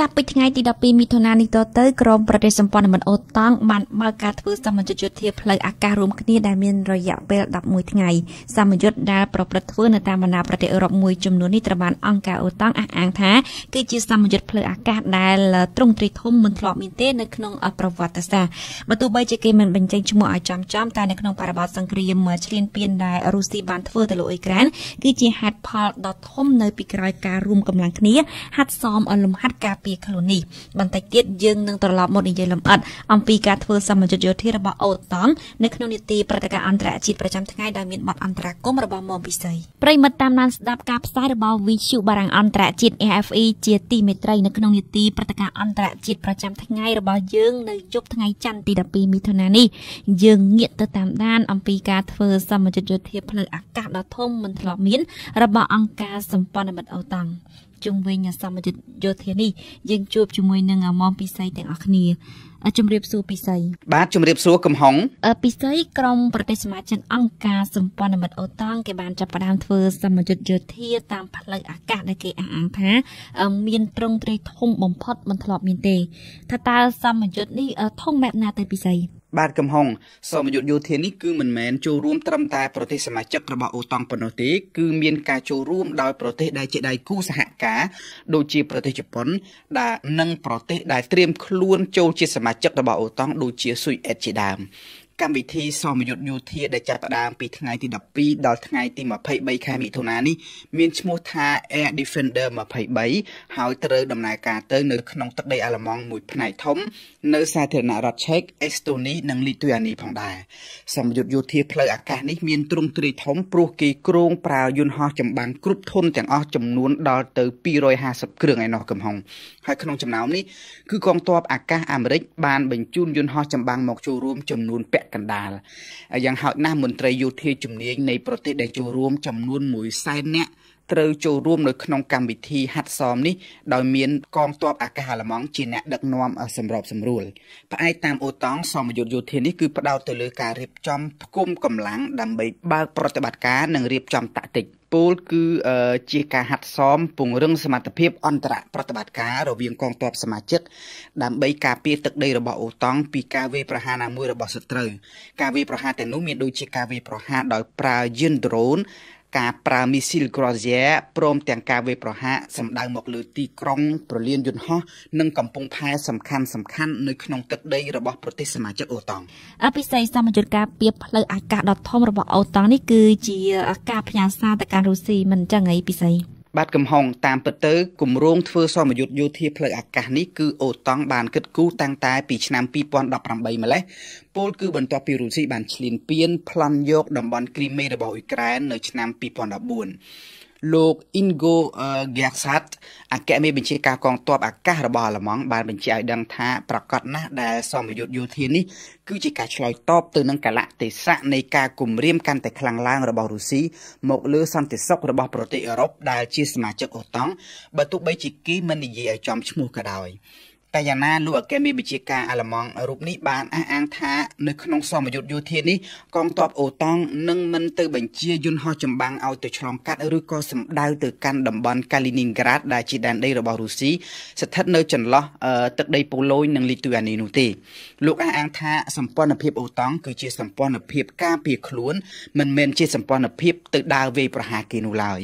ចាប់ពីថ្ងៃទី12មិថុនានេះតទៅ ក្រមប្រទេសសម្ព័ន្ធមិនអូតង់បានបើកការធ្វើសម្ពយុទ្ធយោធាផ្លូវអាកាសរួមគ្នាដែលមានរយៈពេល11ថ្ងៃសម្ពយុទ្ធដែលប្រព្រឹត្តធ្វើនៅតាមបណ្ដាប្រទេសអឺរ៉ុបមួយចំនួននេះត្រូវបានអង្គការអូតង់អះអាងថាគឺជាសម្ពយុទ្ធផ្លូវអាកាសដែលត្រង់ត្រីធំមិនធ្លាប់មានទេនៅក្នុងប្រវត្តិសាស្ត្របើទោះបីជាគេមិនបញ្ចេញឈ្មោះឲ្យចំចំតែនៅក្នុងបរិបទសង្គ្រាមឈ្លានពានដែលរុស្ស៊ីបានធ្វើទៅលើអ៊ុយក្រែនគឺជាហេតុផលដ៏ធំនៅពីក្រោយការរួមកម្លាំងគ្នាហាត់សមលំហាត់ការពីពីខ្លួននេះបន្តិចទៀតយើងនឹងត្រឡប់មកនិយាយលម្អិតអំពីការធ្វើសម្ពាធយោធារបស់អូតង់នៅក្នុងនីតិប្រតិការអន្តរជាតិប្រចាំថ្ងៃដែលមានបទអន្តរាគមរបស់មុំពិសីប្រិមិត្តតាមដានស្ដាប់ការផ្សាយរបស់ VTV បារាំងអន្តរជាតិ AFE ជាទីមេត្រីនៅក្នុងនីតិប្រតិការអន្តរជាតិប្រចាំថ្ងៃរបស់យើងនៅយប់ថ្ងៃច័ន្ទទី12មិថុនានេះយើងងាកទៅតាមដាន អំពីការធ្វើសម្ពាធយោធាផ្លូវអាកាសដ៏ធំមិនធ្លាប់មាន របស់អង្គការសម្ព័ន្ធមិត្តអូតង់ជុំវិញសមយុទ្ធយោធានេះយើងជួបជាមួយនឹងមុំពិសីទាំងអស់គ្នាជំរាបសួរពិសី បាទជំរាបសួរកំហុងពិសីក្រមប្រទេសសមាជិកអង្គការសម្ព័ន្ធមិត្តអូតង់គេបានចាប់ផ្ដើមធ្វើសមយុទ្ធយោធាតាមផ្លូវអាកាសដែលគេអះអាងថា មានត្រង់ត្រីធំបំផុតមិនធ្លាប់មានទេថាតើសមយុទ្ធនេះធំបែបណាទៅពិសីបាទកំហុងសមយុទ្ធយោធានេះគឺមិនមែនចូលរួមត្រឹមតែប្រទេសសមាជិករបស់អូតង់ប៉ុណ្ណោះទេគឺមានការចូលរួមដោយប្រទេសដែលជាដៃគូសហការដូចជាប្រទេសជប៉ុនដែលនិងប្រទេសដែលត្រៀមខ្លួនចូលជាសមាជិករបស់អូតង់ដូចជាស៊ុយអេតជាដើមកម្មវិធីសមយុទ្ធយោធាដែលចាប់ផ្ដើមពីថ្ងៃទី12ដល់ថ្ងៃទី23ខែមិថុនានេះមានឈ្មោះថា Air Defender 23ហើយត្រូវដំណើរការទៅនៅក្នុងទឹកដីអាល្លឺម៉ង់មួយផ្នែកធំនៅ សាធារណរដ្ឋឆែកអេស្តូនីនិងលីទុយអានីផងដែរសមយុទ្ធយោធាផ្លូវអាកាសនេះមានទ្រង់ទ្រាយធំព្រោះគេគ្រោងប្រើយន្តហោះចម្បាំងគ្រប់ធនទាំងអស់ចំនួនដល់ទៅ250គ្រឿងឯណោះកំហុងហើយក្នុងចំណោមនេះគឺកងទ័ពអាកាសអាមេរិកបានបញ្ជូនយន្តហោះចម្បាំងមកចូលរួមចំនួនពាក់កណ្ដាលយ៉ាងហោចណាស់មន្ត្រីយោធាជំនាញនៃប្រទេសដែលចូលរួម ចំនួន100,000នាក់ត្រូវចូលរួមនៅក្នុងកម្មវិធីហាត់សមនេះដោយមានកងទ័ពអាកាសអាល្លឺម៉ង់ជាអ្នកដឹកនាំសម្របសម្រួលផ្អែកតាមអូតង់សមយុទ្ធយោធានេះគឺផ្ដោតទៅលើការរៀបចំផ្គុំកម្លាំងដើម្បីបើកប្រតិបត្តិការនិងរៀបចំតាក់ទិចពលគឺជាការហាត់សមពង្រឹងសមត្ថភាពអន្តរប្រតិបត្តិការរវាងកងទ័ពសមាជិក ដើម្បីការពារទឹកដីរបស់អូតង់ពីការវាយប្រហារណាមួយរបស់សត្រូវការវាយប្រហារទាំងនោះមានដូចជាការវាយប្រហារដោយប្រើយានដ្រូនការប្រើមីស៊ីលក្រហ្សែព្រមទាំងការវាយប្រហារសម្ដៅមកលើទីក្រុងប្រលាន យន្តហោះនិងកំពង់ផែសំខាន់សំខាន់នៅក្នុងទឹកដីរបស់ប្រទេសសមាជិកអូតង់អភិសេកសមាជិកការពៀបផ្លូវអាកាសដ៏ធំរបស់អូតង់នេះគឺជាការផ្ញើសារទៅកាន់រុស្ស៊ីមិនចឹងអីពិសេសបាទកំហុងតាមពិតទៅគម្រោងធ្វើសមយុទ្ធយោធាផ្លូវអាកាសនេះគឺអូតង់បានគិតគូរតាំងតែពីឆ្នាំ2018ម្លេះពលគឺបន្ទាប់ពីរុស្ស៊ីបានឈ្លានពានប្លន់យកតំបន់គ្រីមេរបស់អ៊ុយក្រែននៅឆ្នាំ2014លោក Ingo Gersaat អគ្គមេបញ្ជាការកងទ័ពអាកាសរបស់អាល្លឺម៉ង់បានបញ្ជាក់ឲ្យដឹងថាប្រកាសណាស់ដែលសមយុទ្ធយោធានេះគឺជាការឆ្លើយតបទៅនឹងកលៈទេសៈនៃការគំរាមកាន់តែខ្លាំងឡើងរបស់រុស្ស៊ីមកលើសន្តិសុខរបស់ប្រទេសអឺរ៉ុបដែលជាសមាជិកអូតង់បើទោះបីជាគេមិននិយាយឲ្យចំឈ្មោះក៏ដោយ។តែយ៉ាងណាលោកអគ្គមេបញ្ជាការអាល្លឺម៉ង់រូបនេះបានអះអាងថានៅក្នុង សមយុទ្ធយោធានេះកងទ័ពអូតង់នឹងមិនទៅបញ្ជាយន្តហោះចម្បាំងឲ្យទៅឆ្លងកាត់ឬក៏សម្ដៅទៅកាន់តំបន់កាលីនីនក្រាតដែលជាដែនដីរបស់រុស្ស៊ីស្ថិតនៅចន្លោះទឹកដីប៉ូឡូញនិងលីទុយអានីនោះទេលោកអះអាងថាសម្ព័ន្ធភាពអូតង់គឺជាសម្ព័ន្ធភាពការពារខ្លួន មិនមែនជាសម្ព័ន្ធភាពទៅដើរវាយប្រហារគេនោះឡើយ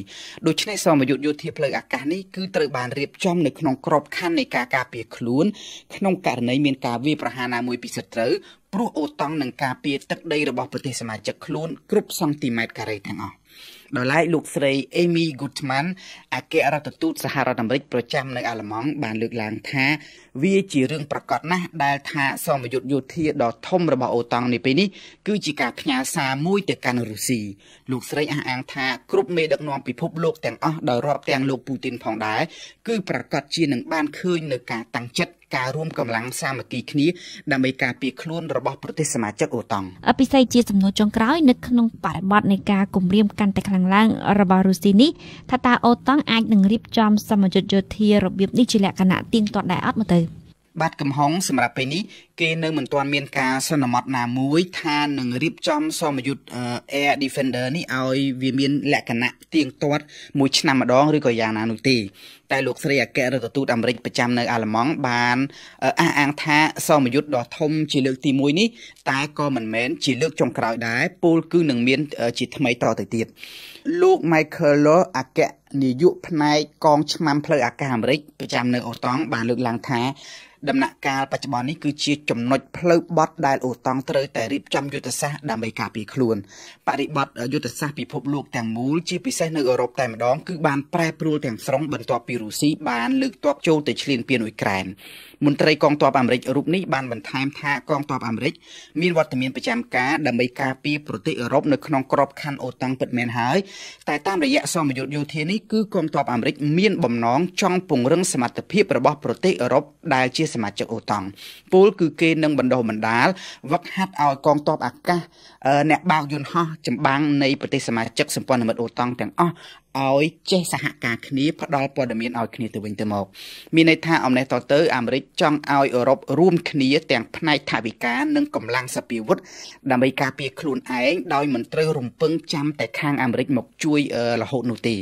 ដូច្នេះសមយុទ្ធយោធាផ្លូវអាកាសនេះគឺត្រូវបានរៀបចំនៅក្នុងក្របខ័ណ្ឌនៃការការពារខ្លួនខ្លួនក្នុងករណីមានការវាយប្រហារណាមួយពីសត្រូវព្រោះអូតង់នឹងការពារទឹកដី របស់ប្រទេសសមាជិកខ្លួនគ្រប់សង់ទីម៉ែត្រការ៉េទាំងអស់ដោយឡែកលោកស្រី Amy Goodman អគ្គរដ្ឋទូតសហរដ្ឋអាមេរិកប្រចាំនៅ អាល្លឺម៉ង់បានលើកឡើងថា វាជារឿងប្រកបណាស់ដែលថាសមយុទ្ធយោធាដ៏ធំរបស់អូតង់នាពេលនេះ គឺជាការផ្ញើសារមួយទៅកាន់រុស្ស៊ីលោកស្រីអះអាងថាគ្រប់មេដឹកនាំពិភពលោកទាំងអស់ដោយរាប់ទាំងលោកពូទីនផងដែរគឺប្រកាសជានឹងបានឃើញនៅការតាំងចិត្តការរួមកម្លាំងសាមគ្គីគ្នាដើម្បីការពារខ្លួនរបស់ប្រទេសសមាជិកអូតង់ពិសេសជាសំណួរចុងក្រោយនៅក្នុងបរិបទនៃការគម្រាមកាន់តែខ្លាំងឡើងរបស់រុស្ស៊ីនេះថាតើអូតង់អាចនឹងរៀបចំសមយុទ្ធយោធារបៀបនេះជាលក្ខណៈទៀងទាត់ដែរអត់មកទៅបាត់កំហុងសម្រាប់ពេលនេះគេនៅមិនទាន់មាន ការសន្មត់ណាមួយ ថានឹងរៀបចំ សមយុទ្ធ Air Defender នេះឲ្យវាមាន លក្ខណៈទៀងទាត់មួយឆ្នាំម្ដងឬក៏យ៉ាងណានោះទេតែលោកស្រីអគ្គរដ្ឋទូតអាមេរិកប្រចាំនៅអាល្លឺម៉ង់បានអះអាងថា សមយុទ្ធដ៏ធំ ជាលើកទី1នេះតែក៏មិនមែនជាលើកចុងក្រោយដែរពលគឺនឹងមាន ជាថ្មីតទៅទៀតលោក Michael Law អគ្គនាយកផ្នែកកងឆ្មាំផ្លូវអាកាសអាមេរិកប្រចាំនៅអូតង់បានលើកឡើងថាដំណាក់កាលបច្ចុប្បន្ននេះគឺជាចំណុចផ្លូវបត់ដែលអូតង់ត្រូវតែរៀបចំយុទ្ធសាស្ត្រដើម្បីការពារខ្លួនបរិបត្តិយុទ្ធសាស្ត្រពិភពលោកទាំងមូលជាពិសេសនៅអឺរ៉ុបតែម្ដងគឺបានប្រែប្រួលទាំងស្រុងបន្ទាប់ពីរុស្ស៊ីបានលើកទ័ពចូលទៅឈ្លានពានអ៊ុយក្រែនមន្ត្រីកងទ័ពអាមេរិករូបនេះបានបន្ថែមថាកងទ័ពអាមេរិកមានវត្តមានប្រចាំការដើម្បីការពារប្រទេសអឺរ៉ុបនៅក្នុងក្របខ័ណ្ឌអូតង់ពិតមែនហើយតែតាមរយៈសមយុទ្ធយោធានេះគឺកងទ័ពអាមេរិកមានបំណងចង់ពង្រឹងសមត្ថភាពរបស់ប្រទេសអឺរ៉ុបដែលជាសមាជិកអូតង់ពលគឺគេនឹងបណ្ដុះបណ្ដាលវឹកហាត់ឲ្យកងទ័ពអាកាសអ្នកបោកយន្តហោះចម្បាំងនៃប្រទេសសមាជិកសម្ព័ន្ធមិត្តអូតង់ទាំងអស់ឲ្យចេះសហការគ្នាផ្ដល់ព័ត៌មានឲ្យគ្នាទៅវិញទៅមក មានន័យថាអំណេះតទៅអាមេរិកចង់ឲ្យអឺរ៉ុបរួមគ្នាទាំងផ្នែកថវិកានិងកម្លាំងសពាវុធដើម្បីការពារខ្លួនឯងដោយមិនត្រូវរំពឹងចាំតែខាងអាមេរិកមកជួយរហូតនោះទេ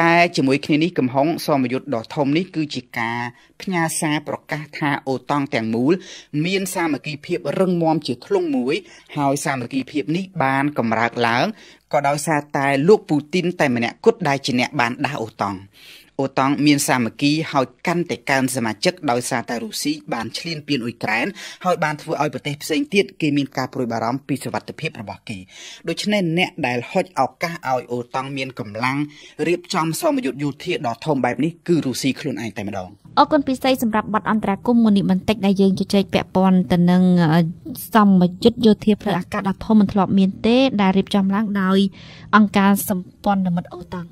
តែជាមួយគ្នានេះកំហុងសមយុទ្ធដ៏ធំនេះគឺជាការផ្ញើសារប្រកាសថាអូតង់ទាំងមូល មានសាមគ្គីភាពរឹងមាំជាធ្លុងមួយហើយសាមគ្គីភាពនេះបានកម្រើកឡើងក៏ដោយសារតែលោកពូទីនតែម្នាក់គត់ដែលជាអ្នកបានដាស់អូតង់អូតង់មានសាមគ្គីហើយកាន់តែកើនសមាជិកដោយសារតែរុស្ស៊ីបានឈ្លានពានអ៊ុយក្រែនហើយបានធ្វើឲ្យប្រទេសផ្សេងទៀតគេមានការព្រួយបារម្ភពីសុវត្ថិភាពរបស់គេដូច្នេះអ្នកដែលហុចឱកាសឲ្យអូតង់មានកម្លាំងរៀបចំសមយុទ្ធយោធាដ៏ធំបែបនេះគឺរុស្ស៊ីខ្លួនឯងតែម្ដងអរគុណពិសេសសម្រាប់បទអន្តរកម្មមួយនេះបន្តិចដែលយើងជជែកពាក់ព័ន្ធទៅនឹងសមយុទ្ធយោធាផ្លូវអាកាសដ៏ធំមិនធ្លាប់មានទេដែលរៀបចំឡើងដោយ អង្គការសម្ព័ន្ធមិត្តអូតង់